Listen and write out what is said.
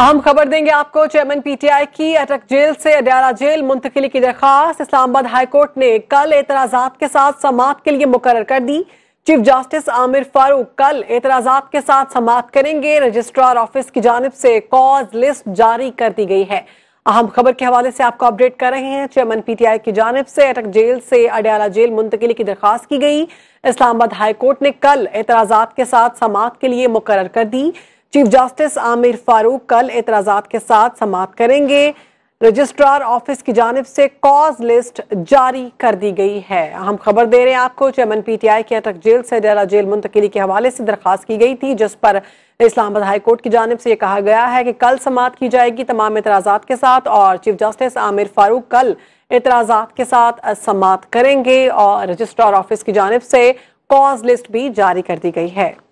अहम खबर देंगे आपको चेयरमैन पीटीआई की अटक जेल से अडियाला जेल मुंतकली की दरखास्त इस्लामाबाद हाईकोर्ट ने कल एतराजात के साथ समाप्त के लिए मुकर कर दी चीफ जस्टिस आमिर फारूक कल एतराजात के साथ समाप्त करेंगे रजिस्ट्रार ऑफिस की जानब से कॉज लिस्ट जारी कर दी गई है अहम खबर के हवाले से आपको अपडेट कर रहे हैं चेयरमैन पीटीआई की जानब से अटक जेल से अडयाला जेल मुंतकली की दरखास्त की गई इस्लामाबाद हाईकोर्ट ने कल एतराजात के साथ समाप्त के लिए मुकर कर दी चीफ जस्टिस आमिर फारूक कल एतराज के साथ समाप्त करेंगे रजिस्ट्रार ऑफिस की जानब से कॉज लिस्ट जारी कर दी गई है हम खबर दे रहे हैं आपको चेयरमैन पीटीआई के अटक जेल से डेरा जेल मुंतकली के हवाले से दरखास्त की गई थी जिस पर इस्लामाबाद हाई कोर्ट की जानब से यह कहा गया है कि कल समाप्त की जाएगी तमाम एतराजात के साथ और चीफ जस्टिस आमिर फारूक कल एतराजात के साथ समाप्त करेंगे और रजिस्ट्रार ऑफिस की जानब से कॉज लिस्ट भी जारी कर दी गई है